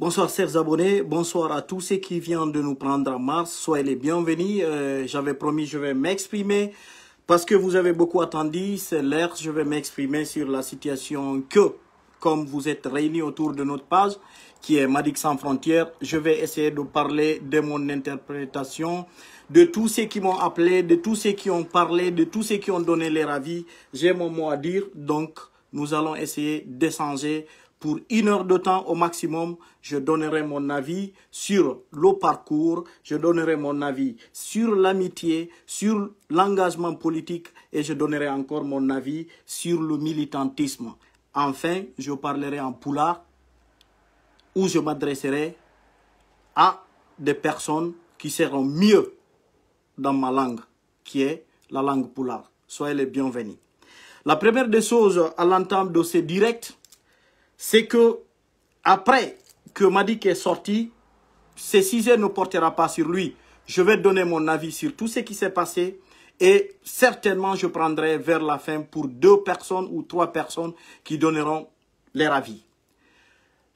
Bonsoir chers abonnés, bonsoir à tous ceux qui viennent de nous prendre en mars, soyez les bienvenus, euh, j'avais promis je vais m'exprimer parce que vous avez beaucoup attendu, c'est l'heure, je vais m'exprimer sur la situation que, comme vous êtes réunis autour de notre page, qui est Madix sans frontières, je vais essayer de parler de mon interprétation, de tous ceux qui m'ont appelé, de tous ceux qui ont parlé, de tous ceux qui ont donné leur avis, j'ai mon mot à dire, donc nous allons essayer d'échanger pour une heure de temps au maximum, je donnerai mon avis sur le parcours, je donnerai mon avis sur l'amitié, sur l'engagement politique et je donnerai encore mon avis sur le militantisme. Enfin, je parlerai en poulard où je m'adresserai à des personnes qui seront mieux dans ma langue, qui est la langue poulard. Soyez les bienvenus. La première des choses à l'entendre de ces directs, c'est que après que Madik est sorti, ce sujet ne portera pas sur lui. Je vais donner mon avis sur tout ce qui s'est passé et certainement je prendrai vers la fin pour deux personnes ou trois personnes qui donneront leur avis.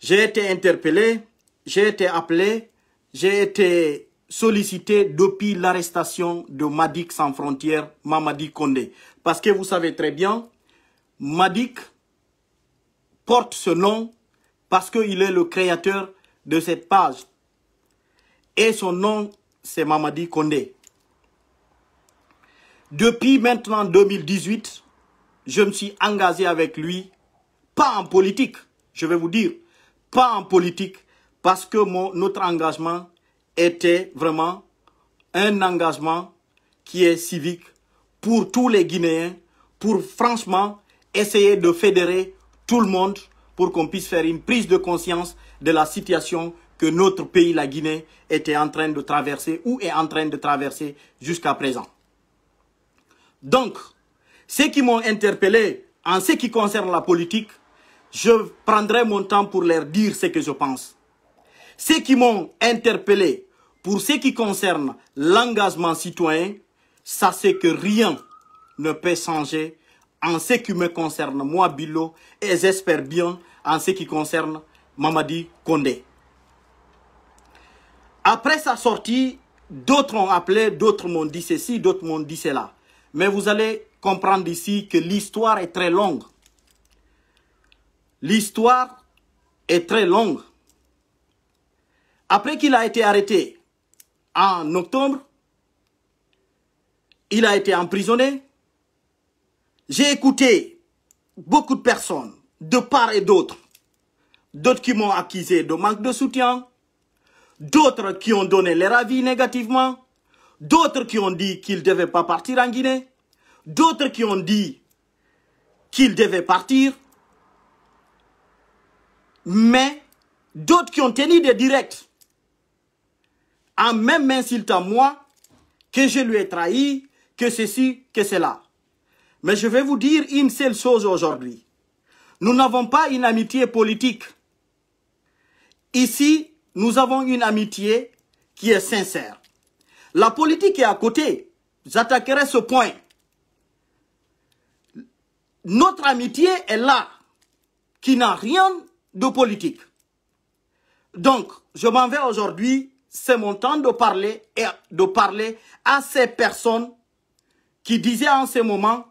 J'ai été interpellé, j'ai été appelé, j'ai été sollicité depuis l'arrestation de Madik sans frontières, Mamadi Kondé. Parce que vous savez très bien, Madik porte ce nom parce qu'il est le créateur de cette page. Et son nom, c'est Mamadi Kondé. Depuis maintenant 2018, je me suis engagé avec lui, pas en politique, je vais vous dire, pas en politique, parce que mon, notre engagement était vraiment un engagement qui est civique pour tous les Guinéens, pour franchement essayer de fédérer tout le monde pour qu'on puisse faire une prise de conscience de la situation que notre pays, la Guinée, était en train de traverser ou est en train de traverser jusqu'à présent. Donc, ceux qui m'ont interpellé en ce qui concerne la politique, je prendrai mon temps pour leur dire ce que je pense. Ceux qui m'ont interpellé pour ce qui concerne l'engagement citoyen, ça c'est que rien ne peut changer en ce qui me concerne, moi, Bilo, et j'espère bien en ce qui concerne Mamadi Kondé. Après sa sortie, d'autres ont appelé, d'autres m'ont dit ceci, d'autres m'ont dit cela. Mais vous allez comprendre ici que l'histoire est très longue. L'histoire est très longue. Après qu'il a été arrêté en octobre, il a été emprisonné j'ai écouté beaucoup de personnes, de part et d'autre, d'autres qui m'ont accusé de manque de soutien, d'autres qui ont donné leur avis négativement, d'autres qui ont dit qu'ils ne devaient pas partir en Guinée, d'autres qui ont dit qu'ils devaient partir, mais d'autres qui ont tenu des directs en même insultant moi que je lui ai trahi, que ceci, que cela. Mais je vais vous dire une seule chose aujourd'hui. Nous n'avons pas une amitié politique. Ici, nous avons une amitié qui est sincère. La politique est à côté. J'attaquerai ce point. Notre amitié est là, qui n'a rien de politique. Donc, je m'en vais aujourd'hui, c'est mon temps de parler et de parler à ces personnes qui disaient en ce moment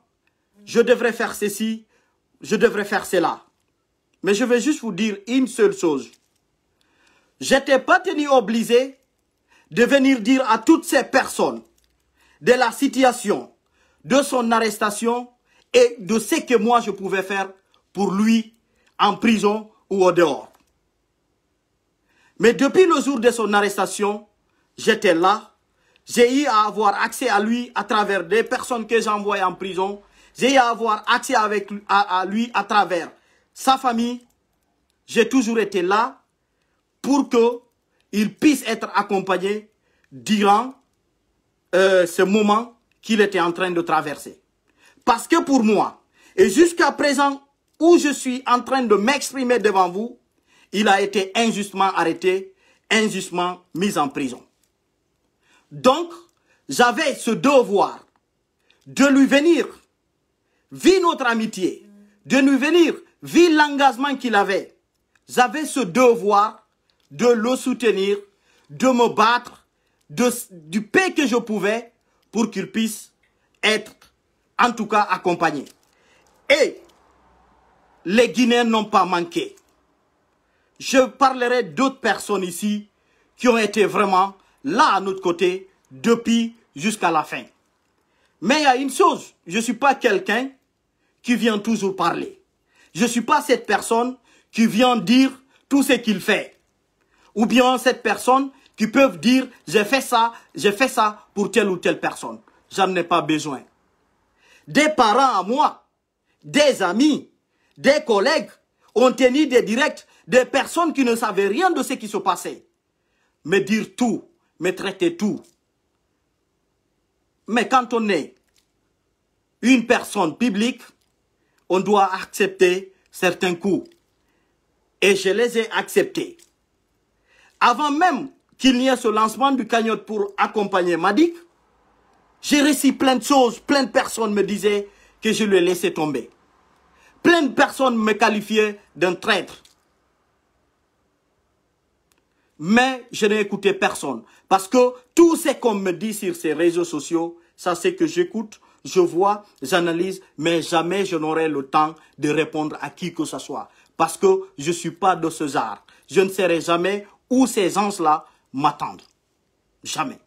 je devrais faire ceci, je devrais faire cela. Mais je vais juste vous dire une seule chose. Je n'étais pas tenu obligé de venir dire à toutes ces personnes de la situation, de son arrestation et de ce que moi je pouvais faire pour lui en prison ou au dehors. Mais depuis le jour de son arrestation, j'étais là. J'ai eu à avoir accès à lui à travers des personnes que j'envoyais en prison j'ai à avoir accès avec, à, à lui à travers sa famille. J'ai toujours été là pour qu'il puisse être accompagné durant euh, ce moment qu'il était en train de traverser. Parce que pour moi, et jusqu'à présent où je suis en train de m'exprimer devant vous, il a été injustement arrêté, injustement mis en prison. Donc, j'avais ce devoir de lui venir vit notre amitié, de nous venir, vit l'engagement qu'il avait, j'avais ce devoir de le soutenir, de me battre, de, du paix que je pouvais pour qu'il puisse être, en tout cas, accompagné. Et les Guinéens n'ont pas manqué. Je parlerai d'autres personnes ici qui ont été vraiment là à notre côté depuis jusqu'à la fin. Mais il y a une chose, je ne suis pas quelqu'un qui vient toujours parler. Je ne suis pas cette personne qui vient dire tout ce qu'il fait. Ou bien cette personne qui peut dire « j'ai fait ça, j'ai fait ça pour telle ou telle personne ». J'en ai pas besoin. Des parents à moi, des amis, des collègues ont tenu des directs des personnes qui ne savaient rien de ce qui se passait. Me dire tout, me traiter tout. Mais quand on est une personne publique, on doit accepter certains coups. Et je les ai acceptés. Avant même qu'il n'y ait ce lancement du cagnotte pour accompagner Madik, j'ai réussi plein de choses, plein de personnes me disaient que je le laissais tomber. Plein de personnes me qualifiaient d'un traître. Mais je n'ai écouté personne. Parce que tout ce qu'on me dit sur ces réseaux sociaux, ça c'est que j'écoute je vois, j'analyse, mais jamais je n'aurai le temps de répondre à qui que ce soit. Parce que je ne suis pas de ce genre. Je ne saurai jamais où ces gens-là m'attendent. Jamais.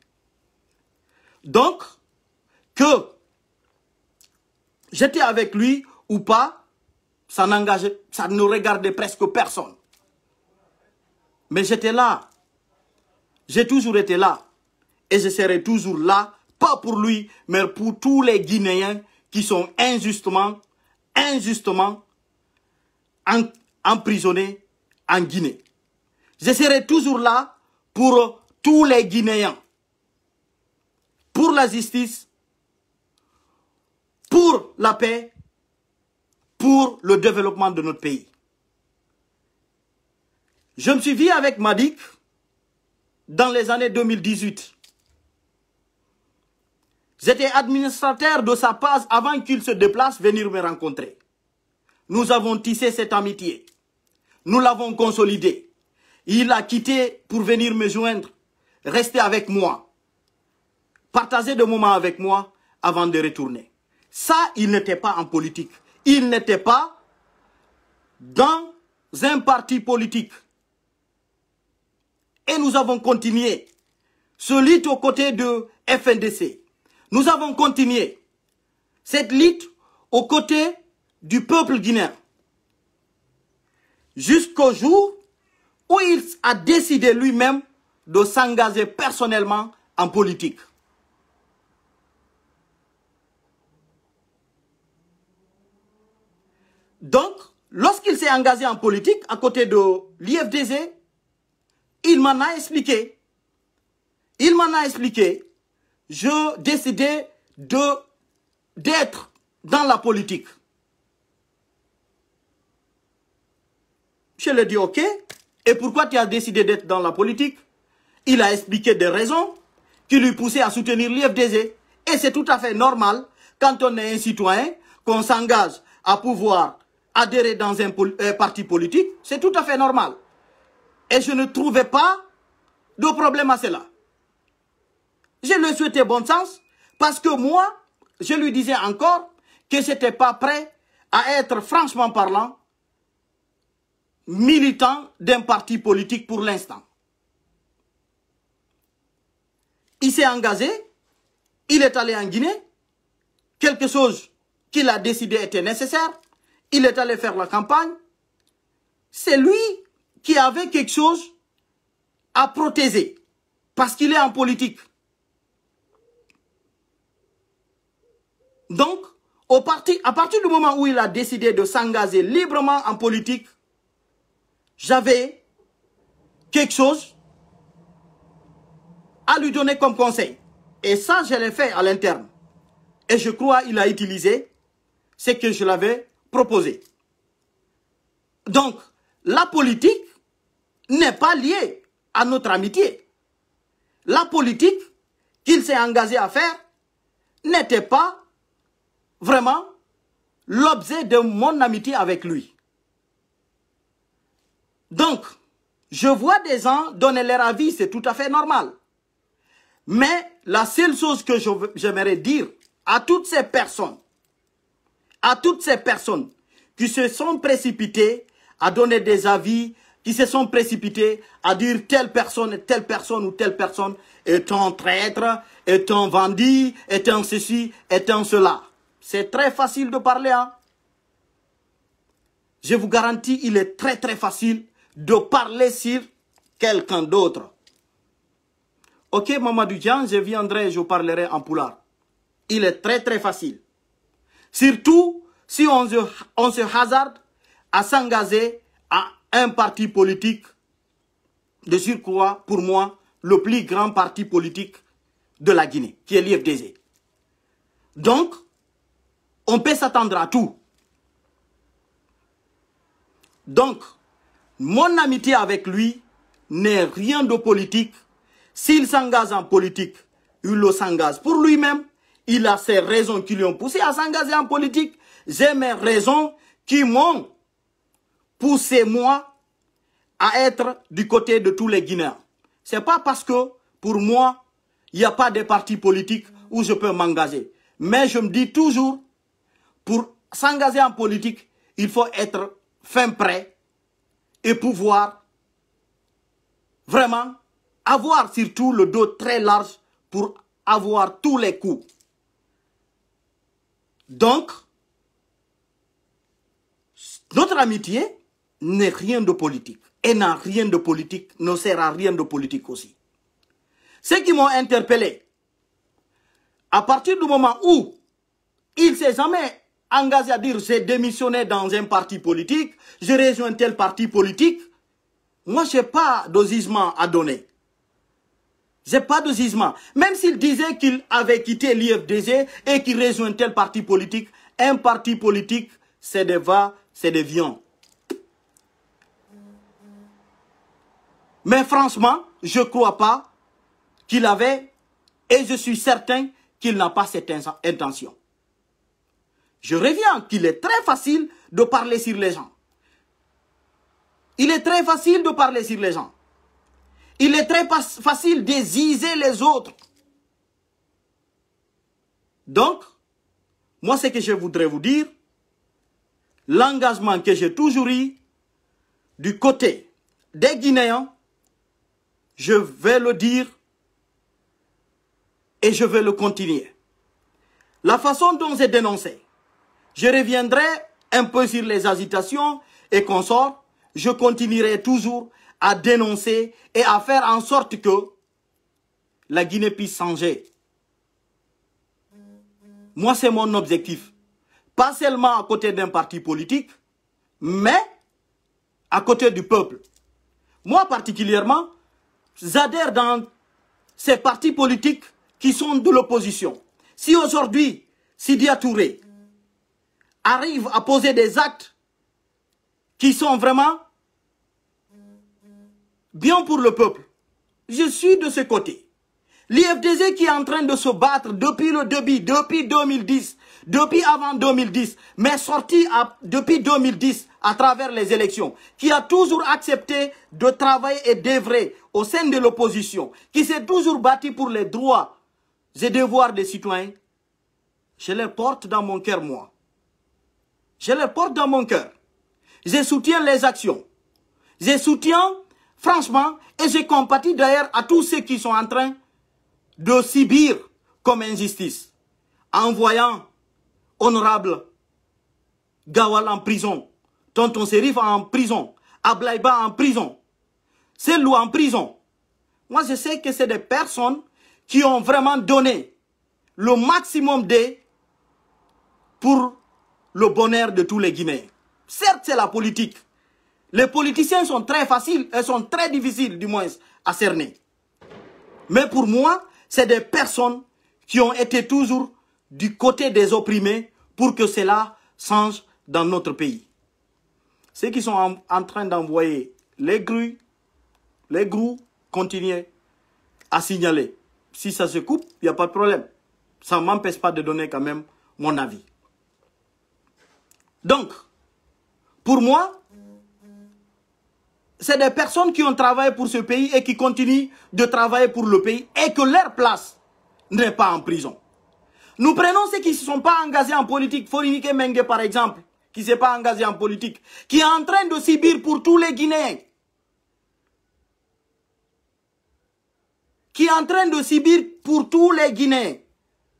Donc, que j'étais avec lui ou pas, ça n'engageait, ça ne regardait presque personne. Mais j'étais là. J'ai toujours été là. Et je serai toujours là pas pour lui, mais pour tous les Guinéens qui sont injustement, injustement emprisonnés en Guinée. Je serai toujours là pour tous les Guinéens, pour la justice, pour la paix, pour le développement de notre pays. Je me suis vu avec Madik dans les années 2018. J'étais administrateur de sa base avant qu'il se déplace venir me rencontrer. Nous avons tissé cette amitié. Nous l'avons consolidée. Il a quitté pour venir me joindre, rester avec moi, partager des moments avec moi avant de retourner. Ça, il n'était pas en politique. Il n'était pas dans un parti politique. Et nous avons continué, lit aux côtés de FNDC, nous avons continué cette lutte aux côtés du peuple guinéen jusqu'au jour où il a décidé lui-même de s'engager personnellement en politique. Donc, lorsqu'il s'est engagé en politique à côté de l'IFDZ, il m'en a expliqué. Il m'en a expliqué je décidais d'être dans la politique. Je lui ai dit, ok, et pourquoi tu as décidé d'être dans la politique Il a expliqué des raisons qui lui poussaient à soutenir l'IFDZ. Et c'est tout à fait normal quand on est un citoyen, qu'on s'engage à pouvoir adhérer dans un euh, parti politique, c'est tout à fait normal. Et je ne trouvais pas de problème à cela. Je lui souhaitais bon sens parce que moi, je lui disais encore que je n'étais pas prêt à être, franchement parlant, militant d'un parti politique pour l'instant. Il s'est engagé, il est allé en Guinée, quelque chose qu'il a décidé était nécessaire, il est allé faire la campagne. C'est lui qui avait quelque chose à protéger, parce qu'il est en politique. Donc, au parti, à partir du moment où il a décidé de s'engager librement en politique, j'avais quelque chose à lui donner comme conseil. Et ça, je l'ai fait à l'interne. Et je crois qu'il a utilisé ce que je l'avais proposé. Donc, la politique n'est pas liée à notre amitié. La politique qu'il s'est engagé à faire n'était pas vraiment l'objet de mon amitié avec lui. Donc, je vois des gens donner leur avis, c'est tout à fait normal. Mais la seule chose que j'aimerais dire à toutes ces personnes, à toutes ces personnes qui se sont précipitées à donner des avis, qui se sont précipitées à dire telle personne, telle personne ou telle personne est un traître, est un vendu, est un ceci, est un cela. C'est très facile de parler. Hein? Je vous garantis, il est très très facile de parler sur quelqu'un d'autre. Ok, Mamadou Dian, je viendrai, je parlerai en poulard. Il est très très facile. Surtout si on se, on se hasarde à s'engager à un parti politique, de surcroît, pour moi, le plus grand parti politique de la Guinée, qui est l'IFDZ. Donc, on peut s'attendre à tout. Donc, mon amitié avec lui n'est rien de politique. S'il s'engage en politique, il le s'engage pour lui-même. Il a ses raisons qui lui ont poussé à s'engager en politique. J'ai mes raisons qui m'ont poussé, moi, à être du côté de tous les Guinéens. C'est pas parce que, pour moi, il n'y a pas de parti politique où je peux m'engager. Mais je me dis toujours pour s'engager en politique, il faut être fin prêt et pouvoir vraiment avoir surtout le dos très large pour avoir tous les coups. Donc, notre amitié n'est rien de politique et n'a rien de politique, ne sert à rien de politique aussi. Ceux qui m'ont interpellé, à partir du moment où il s'est jamais engagé à dire j'ai démissionné dans un parti politique, Je un tel parti politique, moi je n'ai pas de à donner. Je n'ai pas de gisement. Même s'il disait qu'il avait quitté l'IFDG et qu'il rejoint tel parti politique, un parti politique, c'est des va, c'est des viands. Mais franchement, je ne crois pas qu'il avait, et je suis certain qu'il n'a pas cette intention. Je reviens qu'il est très facile de parler sur les gens. Il est très facile de parler sur les gens. Il est très facile désiser les autres. Donc, moi ce que je voudrais vous dire, l'engagement que j'ai toujours eu du côté des Guinéens, je vais le dire et je vais le continuer. La façon dont j'ai dénoncé, je reviendrai un peu sur les agitations et consorts. Je continuerai toujours à dénoncer et à faire en sorte que la Guinée puisse changer. Moi, c'est mon objectif. Pas seulement à côté d'un parti politique, mais à côté du peuple. Moi particulièrement, j'adhère dans ces partis politiques qui sont de l'opposition. Si aujourd'hui, Sidi Touré, Arrive à poser des actes qui sont vraiment bien pour le peuple. Je suis de ce côté. L'IFDZ qui est en train de se battre depuis le début, depuis 2010, depuis avant 2010, mais sorti depuis 2010 à travers les élections, qui a toujours accepté de travailler et d'œuvrer au sein de l'opposition, qui s'est toujours bâti pour les droits et devoirs des citoyens, je les porte dans mon cœur, moi. Je les porte dans mon cœur. Je soutiens les actions. Je soutiens, franchement, et je compatis d'ailleurs à tous ceux qui sont en train de subir comme injustice. En voyant honorable Gawal en prison, Tonton Serif en prison, Ablaïba en prison, Selou en prison. Moi, je sais que c'est des personnes qui ont vraiment donné le maximum de pour le bonheur de tous les Guinéens. Certes, c'est la politique. Les politiciens sont très faciles, elles euh, sont très difficiles du moins à cerner. Mais pour moi, c'est des personnes qui ont été toujours du côté des opprimés pour que cela change dans notre pays. Ceux qui sont en, train d'envoyer les grues, les grues, continuent à signaler. Si ça se coupe, il n'y a pas de problème. Ça ne m'empêche pas de donner quand même mon avis. Donc, pour moi, c'est des personnes qui ont travaillé pour ce pays et qui continuent de travailler pour le pays et que leur place n'est pas en prison. Nous prenons ceux qui ne se sont pas engagés en politique, Forinike Mengue par exemple, qui ne s'est pas engagé en politique, qui est en train de subir pour tous les Guinéens, qui est en train de subir pour tous les Guinéens.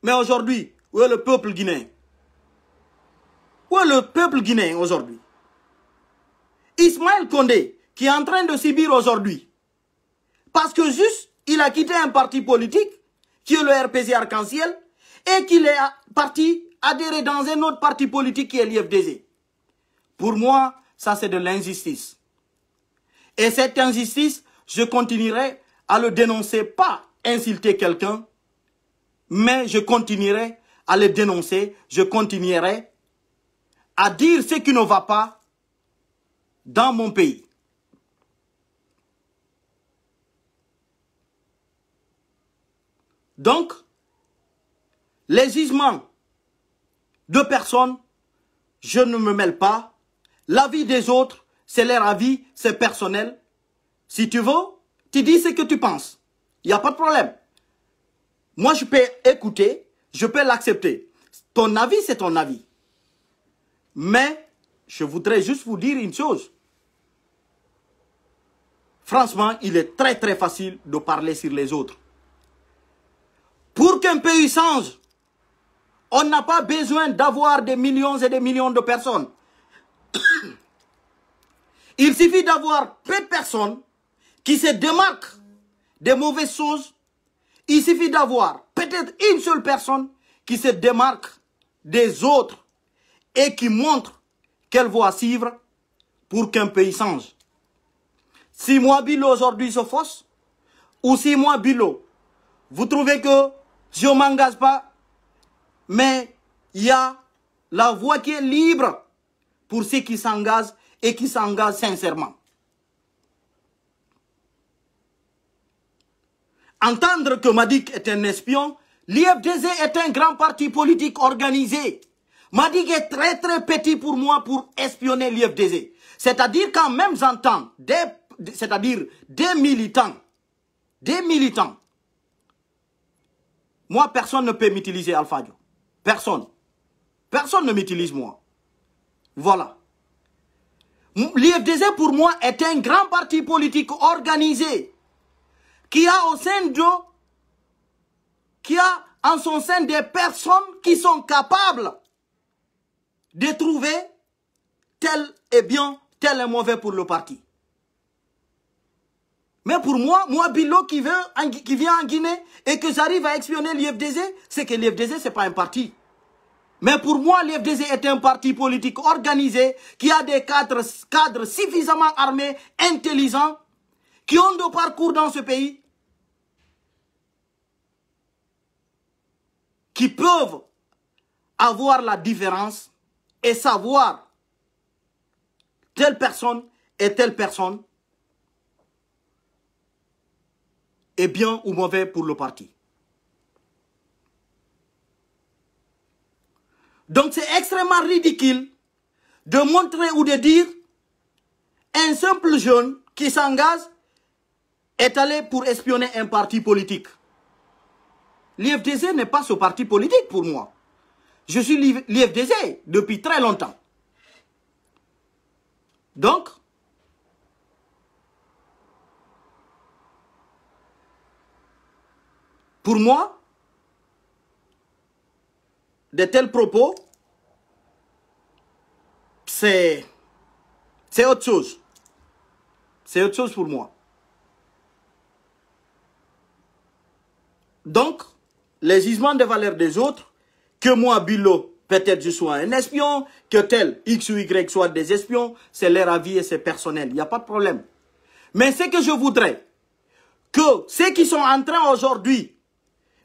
Mais aujourd'hui, où est le peuple guinéen où est le peuple guinéen aujourd'hui Ismaël Condé, qui est en train de subir aujourd'hui, parce que juste, il a quitté un parti politique, qui est le RPC Arc-en-Ciel, et qu'il est parti adhérer dans un autre parti politique qui est l'IFDZ. Pour moi, ça c'est de l'injustice. Et cette injustice, je continuerai à le dénoncer, pas insulter quelqu'un, mais je continuerai à le dénoncer, je continuerai à dire ce qui ne va pas dans mon pays. Donc, les jugements de personnes, je ne me mêle pas. L'avis des autres, c'est leur avis, c'est personnel. Si tu veux, tu dis ce que tu penses. Il n'y a pas de problème. Moi, je peux écouter, je peux l'accepter. Ton avis, c'est ton avis. Mais je voudrais juste vous dire une chose. Franchement, il est très très facile de parler sur les autres. Pour qu'un pays change, on n'a pas besoin d'avoir des millions et des millions de personnes. Il suffit d'avoir peu de personnes qui se démarquent des mauvaises choses. Il suffit d'avoir peut-être une seule personne qui se démarque des autres et qui montre quelle voie suivre pour qu'un pays change. Si moi, Bilo, aujourd'hui, se fausse, ou si moi, Bilo, vous trouvez que je ne m'engage pas, mais il y a la voie qui est libre pour ceux qui s'engagent et qui s'engagent sincèrement. Entendre que Madik est un espion, l'IFDZ est un grand parti politique organisé dit est très très petit pour moi pour espionner l'IFDZ. C'est-à-dire qu'en même temps, c'est-à-dire des militants, des militants, moi personne ne peut m'utiliser Alpha Dio. Personne. Personne ne m'utilise moi. Voilà. L'IFDZ pour moi est un grand parti politique organisé qui a au sein de qui a en son sein des personnes qui sont capables de trouver tel est bien, tel est mauvais pour le parti. Mais pour moi, moi, Bilo qui, veut, qui vient en Guinée et que j'arrive à expionner l'IFDZ, c'est que l'IFDZ, ce n'est pas un parti. Mais pour moi, l'IFDZ est un parti politique organisé qui a des cadres, cadres suffisamment armés, intelligents, qui ont de parcours dans ce pays, qui peuvent avoir la différence et savoir telle personne et telle personne est bien ou mauvais pour le parti. Donc c'est extrêmement ridicule de montrer ou de dire un simple jeune qui s'engage est allé pour espionner un parti politique. L'IFDZ n'est pas ce parti politique pour moi. Je suis l'IFDZ depuis très longtemps. Donc, pour moi, de tels propos, c'est autre chose. C'est autre chose pour moi. Donc, les gisements de valeur des autres, que moi, Bilo, peut-être je sois un espion, que tel X ou Y soit des espions, c'est leur avis et c'est personnel. Il n'y a pas de problème. Mais ce que je voudrais, que ceux qui sont en train aujourd'hui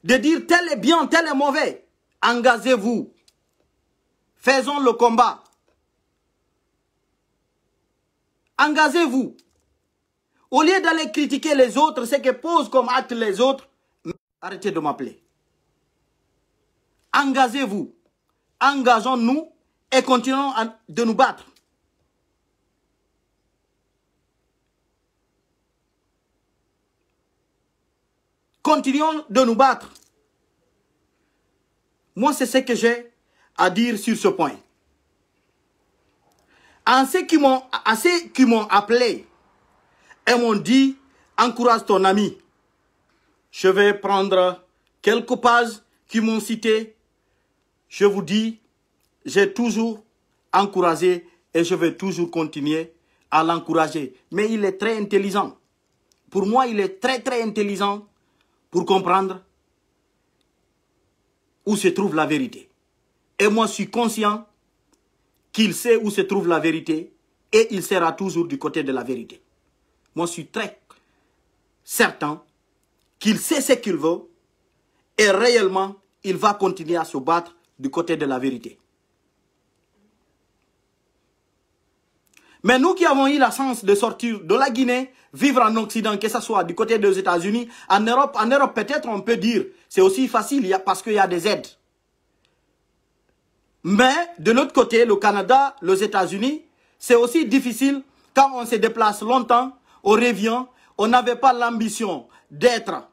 de dire tel est bien, tel est mauvais, engagez-vous. Faisons le combat. Engagez-vous. Au lieu d'aller critiquer les autres, ce que posent comme acte les autres, arrêtez de m'appeler engagez-vous, engageons-nous et continuons de nous battre. Continuons de nous battre. Moi, c'est ce que j'ai à dire sur ce point. à ceux qui m'ont appelé et m'ont dit, encourage ton ami. Je vais prendre quelques pages qui m'ont cité je vous dis, j'ai toujours encouragé et je vais toujours continuer à l'encourager. Mais il est très intelligent. Pour moi, il est très très intelligent pour comprendre où se trouve la vérité. Et moi, je suis conscient qu'il sait où se trouve la vérité et il sera toujours du côté de la vérité. Moi, je suis très certain qu'il sait ce qu'il veut et réellement, il va continuer à se battre du côté de la vérité. Mais nous qui avons eu la chance de sortir de la Guinée, vivre en Occident, que ce soit du côté des États-Unis, en Europe, en Europe peut-être on peut dire, c'est aussi facile parce qu'il y a des aides. Mais de l'autre côté, le Canada, les États-Unis, c'est aussi difficile quand on se déplace longtemps, on revient, on n'avait pas l'ambition d'être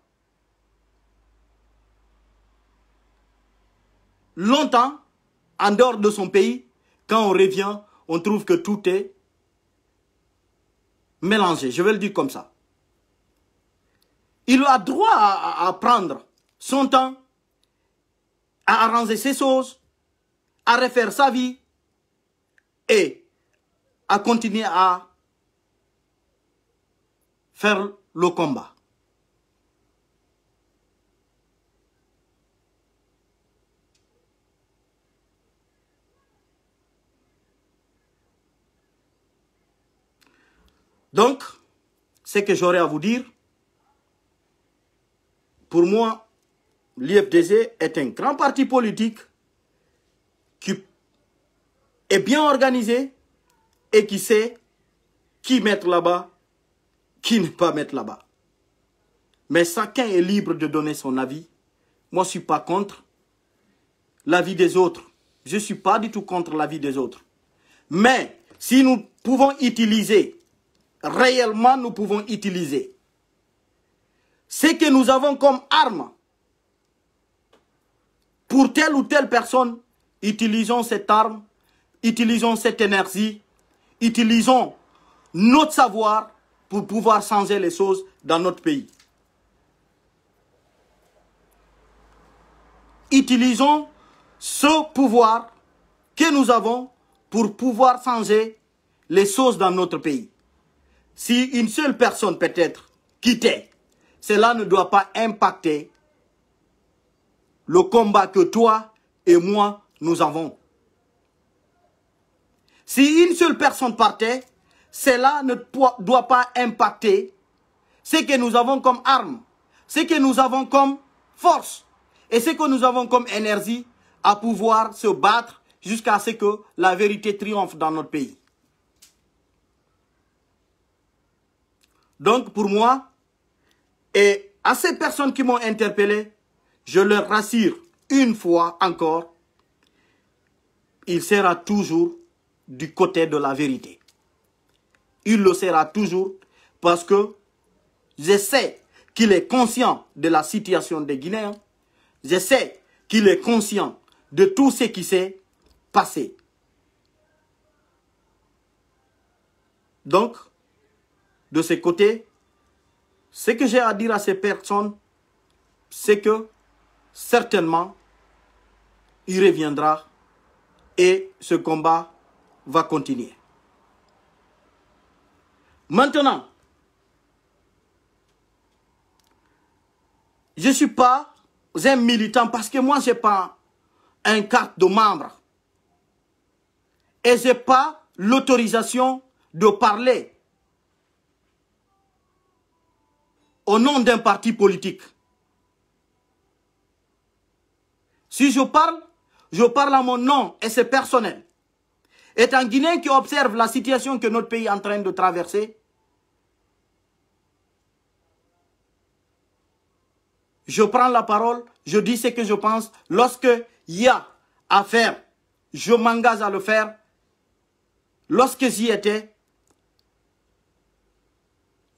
longtemps en dehors de son pays. Quand on revient, on trouve que tout est mélangé. Je vais le dire comme ça. Il a droit à, prendre son temps, à arranger ses choses, à refaire sa vie et à continuer à faire le combat. Donc, ce que j'aurais à vous dire, pour moi, l'IFDG est un grand parti politique qui est bien organisé et qui sait qui mettre là-bas, qui ne pas mettre là-bas. Mais chacun est libre de donner son avis. Moi, je ne suis pas contre l'avis des autres. Je ne suis pas du tout contre l'avis des autres. Mais si nous pouvons utiliser réellement nous pouvons utiliser. Ce que nous avons comme arme pour telle ou telle personne, utilisons cette arme, utilisons cette énergie, utilisons notre savoir pour pouvoir changer les choses dans notre pays. Utilisons ce pouvoir que nous avons pour pouvoir changer les choses dans notre pays. Si une seule personne peut-être quittait, cela ne doit pas impacter le combat que toi et moi, nous avons. Si une seule personne partait, cela ne doit pas impacter ce que nous avons comme arme, ce que nous avons comme force et ce que nous avons comme énergie à pouvoir se battre jusqu'à ce que la vérité triomphe dans notre pays. Donc pour moi, et à ces personnes qui m'ont interpellé, je leur rassure une fois encore, il sera toujours du côté de la vérité. Il le sera toujours parce que je sais qu'il est conscient de la situation des Guinéens. Je sais qu'il est conscient de tout ce qui s'est passé. Donc, de ce côté, ce que j'ai à dire à ces personnes, c'est que certainement, il reviendra et ce combat va continuer. Maintenant, je ne suis pas un militant parce que moi, je n'ai pas un carte de membre. Et je n'ai pas l'autorisation de parler au nom d'un parti politique. Si je parle, je parle à mon nom et c'est personnel. Et en Guinéen qui observe la situation que notre pays est en train de traverser, je prends la parole, je dis ce que je pense. Lorsque il y a à faire, je m'engage à le faire. Lorsque j'y étais,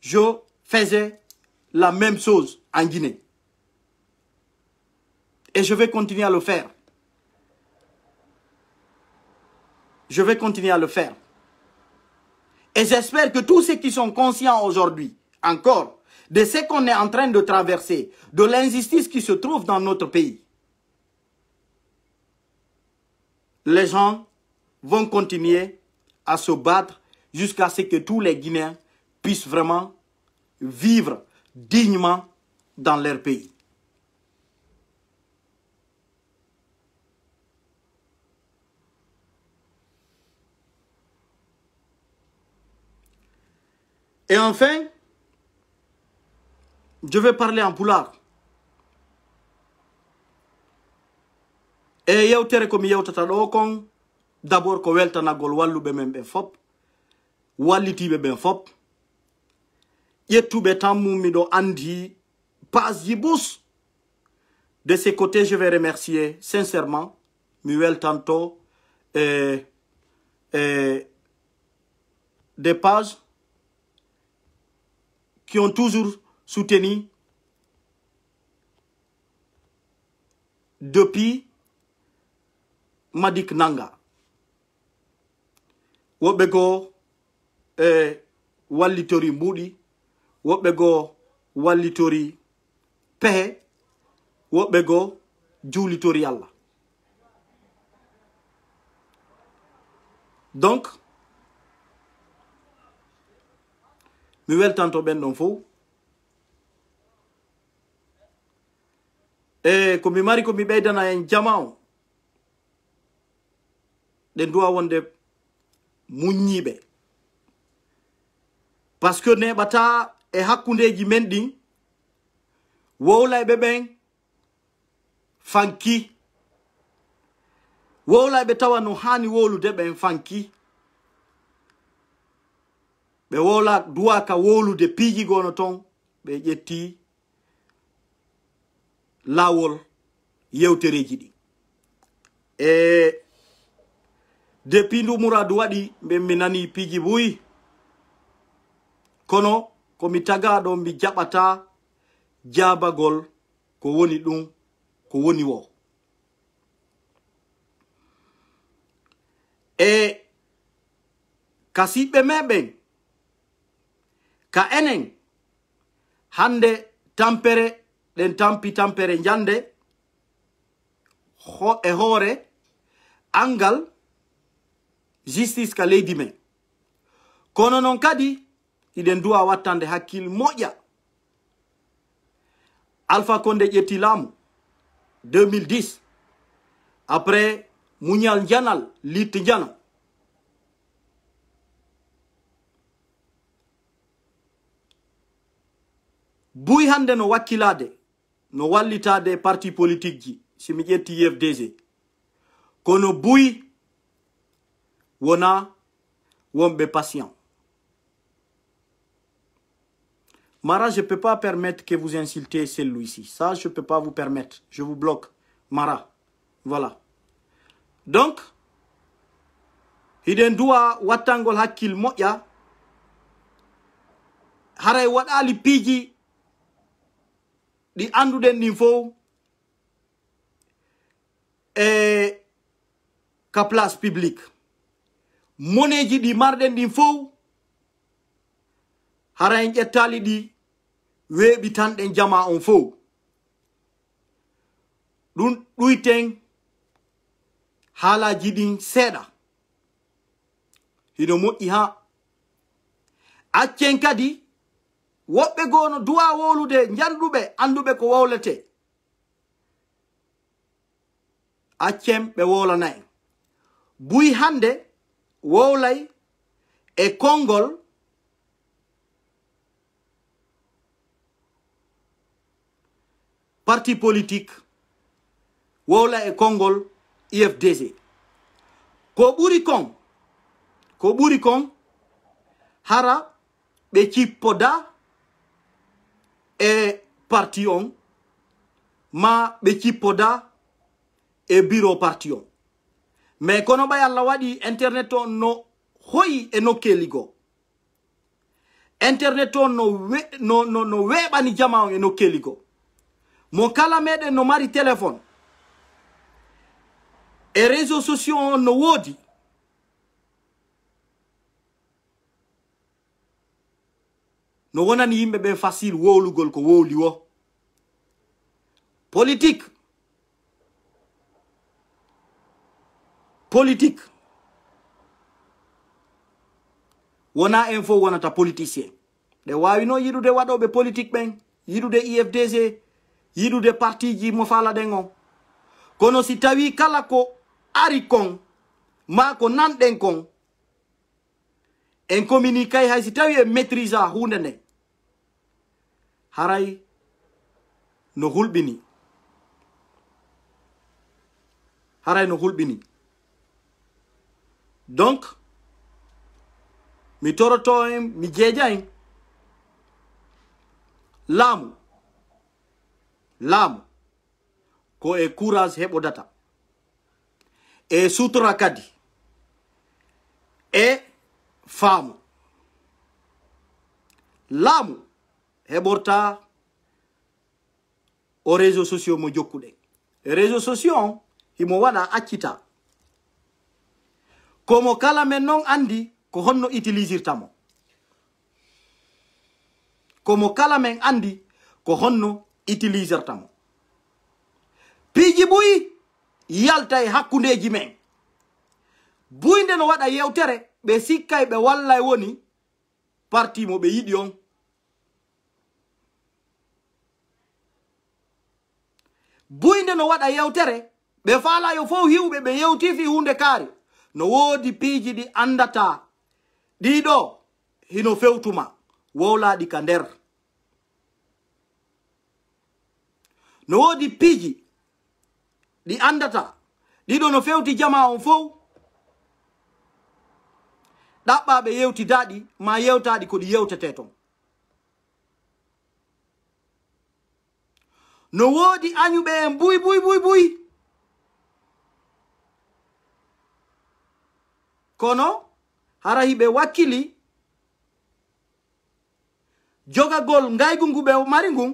je faisais la même chose en Guinée. Et je vais continuer à le faire. Je vais continuer à le faire. Et j'espère que tous ceux qui sont conscients aujourd'hui, encore, de ce qu'on est en train de traverser, de l'injustice qui se trouve dans notre pays, les gens vont continuer à se battre jusqu'à ce que tous les Guinéens puissent vraiment vivre dignement dans leur pays. Et enfin, je vais parler en poulard. e komi kong d'abord ko welta membe fop wallitiɓe ben fop et tout andi pas Yibous. de ce côté je vais remercier sincèrement Muel Tanto et euh, euh, des pages qui ont toujours soutenu depuis Madik Nanga. Wobego et euh, Walitori woɓɓe goo wallitori pehe woɓɓe goo juulitori allah donc mi weltanto ɓen ɗon fo e ko mi mari ko mi ɓeydana en jama o ɗe duwa wonde muññiiɓe par ce que neɓata e hakkundeji men ɗin wowlayɓe ɓen fanki wowlayɓe tawa no hani wolude ɓen fanki ɓe wowla duwa ka wolude piijigono ton ɓe ƴetti lawol yewtereji ɗi e depuis ndumouradou waɗi min mi nani piiji buyi kono ko mi tagaɗo mi jaɓata jabagol ko woni ɗum ko woni wo e kasiɓɓe meɓen ka enen hande tampere ɗen tampi tampere jande ho e hoore angal justice ka leydi men kono noon kadi iɗen duwa wattande hakkil moƴa alpha ko nde ƴetti laamu 2010 après muñal janal litte jana buy hande no wakkilade no wallitade parti politique ji simi ƴetti ifdg e kono buy wona wonɓe patient Mara, je ne peux pas permettre que vous insultez celui-ci. Ça, je ne peux pas vous permettre. Je vous bloque. Mara. Voilà. Donc, iden duwa watangol hakkil ya. haray waɗali ali pigi di andu den e ka place publique moneji di Marden den hara en ƴettali ɗi weeɓi tan ɗen jama on fo ɗum ɗuyten haalaji ɗin seeɗa hino moƴƴi ha accen kadi woɓɓe goono duwa wolude njanduɓe anduɓe ko wowlete accen ɓe wolanayi buyi hande wowlay e kongol e parti politique wowla e konngol ifdg ko ɓuri kon ko ɓuri kon hara ɓe cippoda e parti on ma ɓe cippoda e bureau parti on mais kono ɓay allah waɗi internet on no hoyi e nokkeli goo internet on no we no, no, no weɓani jama on e nokkeli goo mo kala meɗen no mari téléphone e réseau sociaux on no woodi no wonani yimɓe ɓe facile wowlugol ko wowli wo politique politique wona info wonata politicien ɗe wawino yiɗude waɗoɓe politique ɓen yiɗude ifdg yiɗude ji mo falaɗen on kono si tawi kala ko ari kon ma ko nanɗen kon en kay hay si tawi en maitrise a hunde nde haray no hulɓini haray no hulɓini donc mi toroto en mi jeeja en laamu laamu ko e courage heɓodata e sutura kadi e faamu laamu heɓorta o réseau sociau mo jokkuɗen réseau sociau himo waɗa accita komo kala men noon andi ko honno utilisirtamo komo kala men andi ko honno utiliser tamo piiji ɓuyi yalta e hakkundeji men buynde no waɗa yewtere ɓe sikkay ɓe walla woni parti mo ɓe yiɗi on buynde no waɗa yewtere ɓe faalayo fo hiwɓe ɓe yewti fi hunde kaari no woodi piiji ɗi andata ɗiɗo hino fewtuma wowlaɗi ka nder no wodi piji ɗi andata ɗiɗo no fewti jama on fof ɗaɓɓaɓe yewtidaɗi ma yewtaɗi ko ɗi yewtete ton no wodi añuɓe en buy buy buy buy kono harahi hiɓe wakkili jogagol ngaygu ngu ɓe mari ngun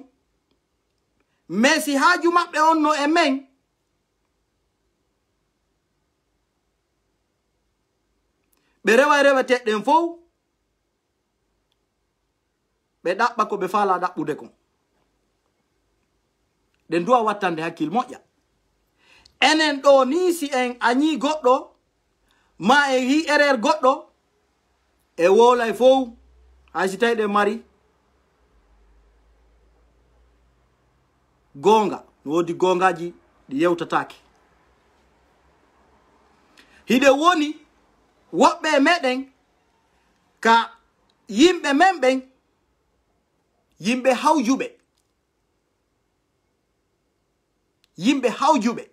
mais si haaju maɓɓe on no e men ɓe rewa e rewateɗɗen fof ɓe ɗaɓɓa ko ɓe fala ɗaɓɓude kon ɗe duwa wattande hakkil moƴƴa enen ɗo ni si en añi goɗɗo ma e hi erer goɗɗo e wolay fof haysi tawi ɗe mari goonga woodi goongaji ɗi yewtataki hiɗe woni woɓɓe meɗen ka yimɓe men ɓen yimɓe hawjuɓe yimɓe hawjuɓe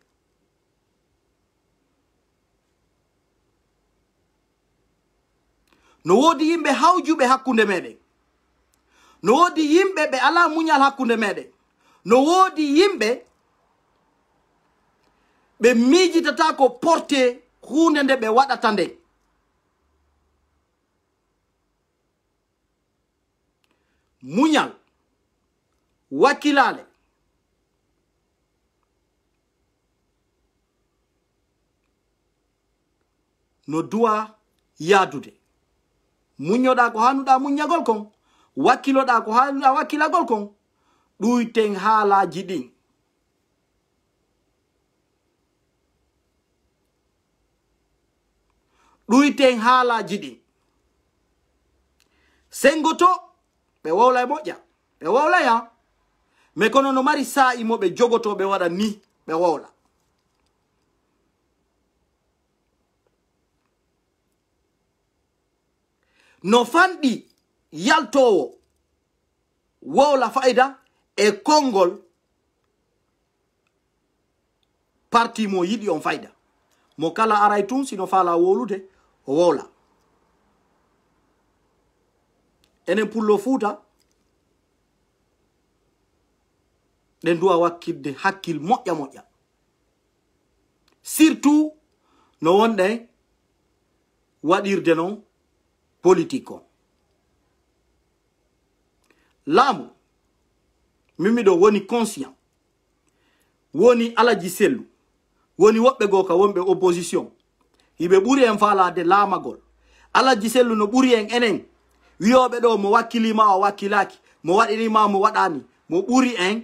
no woodi yimɓe hawjuɓe hakkunde meɗen no woodi yimɓe ɓe ala muñal hakkunde meɗen no woodi yimɓe ɓe miijitata ko porté hunde nde ɓe waɗata nde muñal wakkilale no duwa yaadude muñoɗa ko hannuɗa muñagol kon wakkiloɗa ko hannuɗa wakkilagol kon ɗuyten haalaji ɗin ɗuyten haalaji ɗin sengoto ɓe wawla e moƴƴa ɓe wawlaya mais kono no mari sa'i mo ɓe jogoto ɓe waɗa ni ɓe wawla no fanɗi yaltowo wawla fayida e kongol parti mo yiɗi on fayda mo kala aray tun sino fala wolude o wowla enen pullo fuuta ɗen duwa wakkidde hakkil moƴƴa moƴƴa surtout no wonɗe waɗirde noon politique on laamu mimiɗo woni conscient woni alaji sellu woni woɓɓe goo ka wonɓe opposition yiɓe ɓuri en faalade laamagol alaji sellu no ɓuri en enen wiyoɓe ɗo mo wakkilima o wakkilaki mo waɗinima mo waɗani mo ɓuri en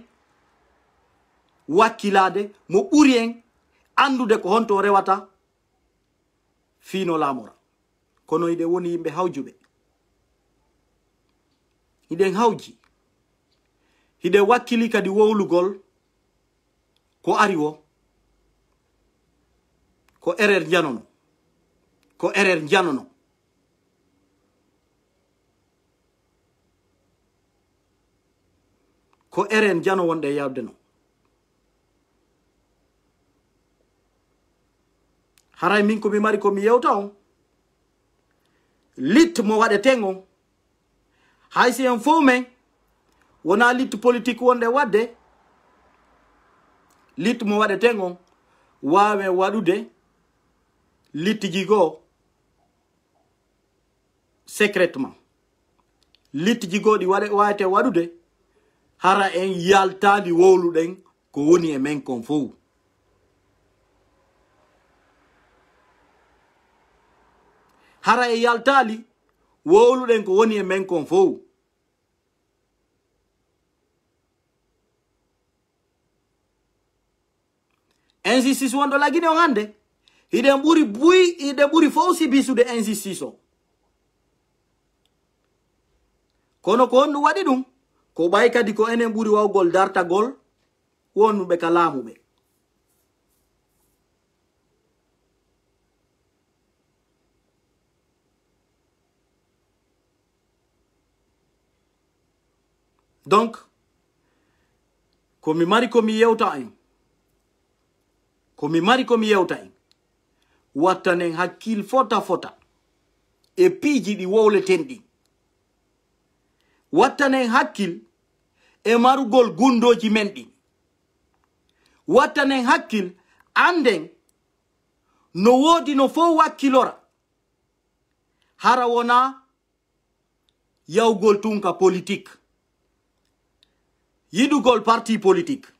wakkilade mo ɓuri en andude ko honto rewata fino laamora kono iɗen woni yimɓe hawjuɓe iɗen hawji hiɗe wakkili kadi wowlugol ko ari wo ko erer janono ko erer janono ko eren jano wonɗe yawde no haray min komi mari komi yewta on litte mo waɗeten on hay si en fo men wona litte politique wonde wadde litte mo waɗete gon wawe waɗude litte jigoo secrétement litte jigoɗi waɗe wawete waɗude hara en yaltadi wowluɗen ko woni e men kon fow hara e yaltali wowluɗen ko woni e men kon fow injustice wonɗo laguini on ande iɗen ɓuuri buy iɗen ɓuuri fo sibisude injustice o kono ko honɗum waɗi ɗum ko ɓay kadi ko enen ɓuuri wawgol dartagol wonnuɓe ka laamuɓe donc komi mari komi yewta en ko mi mari komi yewta en wattanen en hakkil fota fota e piiji ɗi wowleten ɗi wattanen hakkil e marugol gundoji men ɗi wattanen hakkil anden no woodi no fof wakkilora hara wona yawgol tunka politique yiɗugol parti politique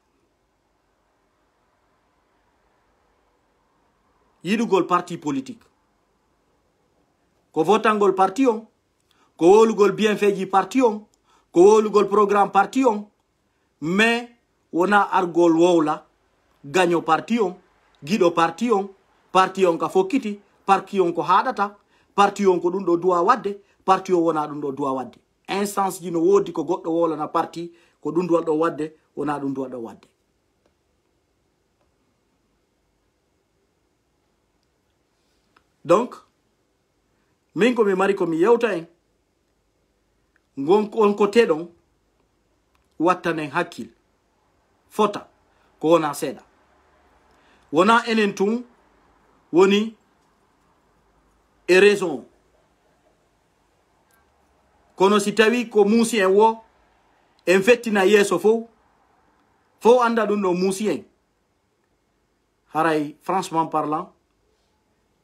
gol parti politique ko votangol parti on ko wolugol bienfeji parti on ko wolugol programme parti on mais wona argol wowla gaño parti on giɗo parti on parti on ka parti on ko hadata parti on ko ɗum do wadde parti on wona ɗum do duwa wadde instance ji no wodi ko goɗɗo wolana parti ko ɗum do ɗo wadde wona ɗum do wadde donc min comme mari je suis en côté donc, watane fota ko wona On je suis a woni et raison kono si tawi ko que en wo en fettina yeeso fof faut anda no en haray franchement parlant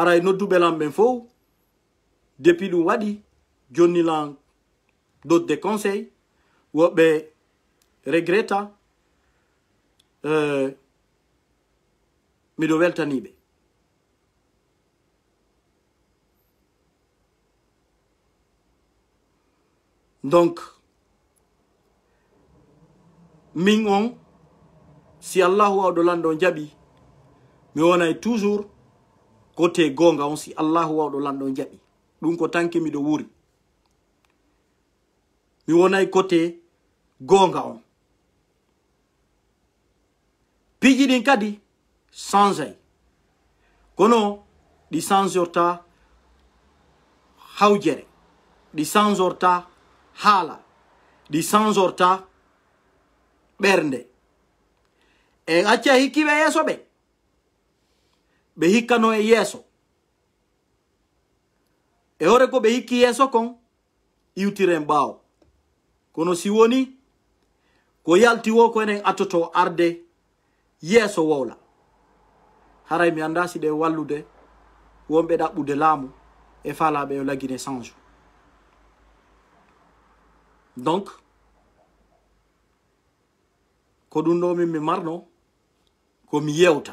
ara no noddu ɓe lan ɓen fof depuis ɗum waɗi jonni lan dodde conseil woɓɓe regretta euh, miɗo weltaniɓe donc min on si allahu wawɗo lanɗo mais on wonay toujours kote gonga on si allahu wawɗo lanɗo jaɓi ɗum ko tanke miɗo wuri mi wonay kote gonga on piiji ɗin kadi changey kono ɗi changeorta hawjere ɗi changeorta haala ɗi changeorta ɓernde en acca hikkiɓe yeeso ɓee ɓe hikkano e yeeso e hore ko ɓe hikki yeeso kon iwtiren ɓaawo kono si woni ko yalti wo ko enen attoto arde yeeso wowla haray mi annda si ɗe wallude wonɓe ɗaɓɓude laamu e faalaɓe yo lagine change donc ko ɗum ɗo min mi marno komi yewta